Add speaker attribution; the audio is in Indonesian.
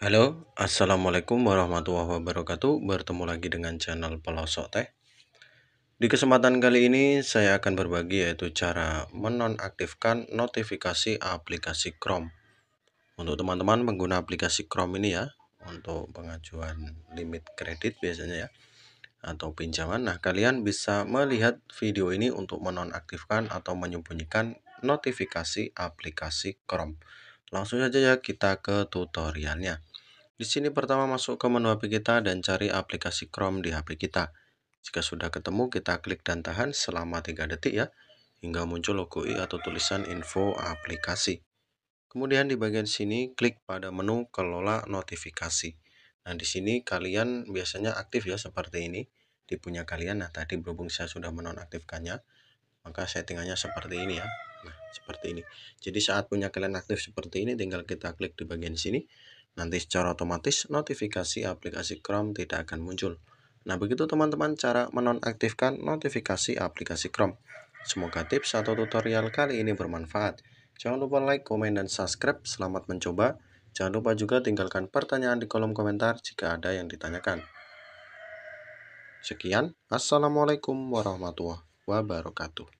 Speaker 1: Halo, Assalamualaikum warahmatullahi wabarakatuh Bertemu lagi dengan channel Pelosok Teh Di kesempatan kali ini saya akan berbagi yaitu cara menonaktifkan notifikasi aplikasi Chrome Untuk teman-teman pengguna aplikasi Chrome ini ya Untuk pengajuan limit kredit biasanya ya Atau pinjaman Nah kalian bisa melihat video ini untuk menonaktifkan atau menyembunyikan notifikasi aplikasi Chrome Langsung saja ya kita ke tutorialnya di sini pertama masuk ke menu HP kita dan cari aplikasi Chrome di HP kita. Jika sudah ketemu, kita klik dan tahan selama 3 detik ya, hingga muncul logo i atau tulisan info aplikasi. Kemudian di bagian sini, klik pada menu kelola notifikasi. Nah, di sini kalian biasanya aktif ya seperti ini di punya kalian. Nah, tadi berhubung saya sudah menonaktifkannya, maka settingannya seperti ini ya. Nah, seperti ini. Jadi saat punya kalian aktif seperti ini, tinggal kita klik di bagian sini Nanti secara otomatis notifikasi aplikasi Chrome tidak akan muncul. Nah begitu teman-teman cara menonaktifkan notifikasi aplikasi Chrome. Semoga tips atau tutorial kali ini bermanfaat. Jangan lupa like, komen, dan subscribe. Selamat mencoba. Jangan lupa juga tinggalkan pertanyaan di kolom komentar jika ada yang ditanyakan. Sekian, Assalamualaikum warahmatullahi wabarakatuh.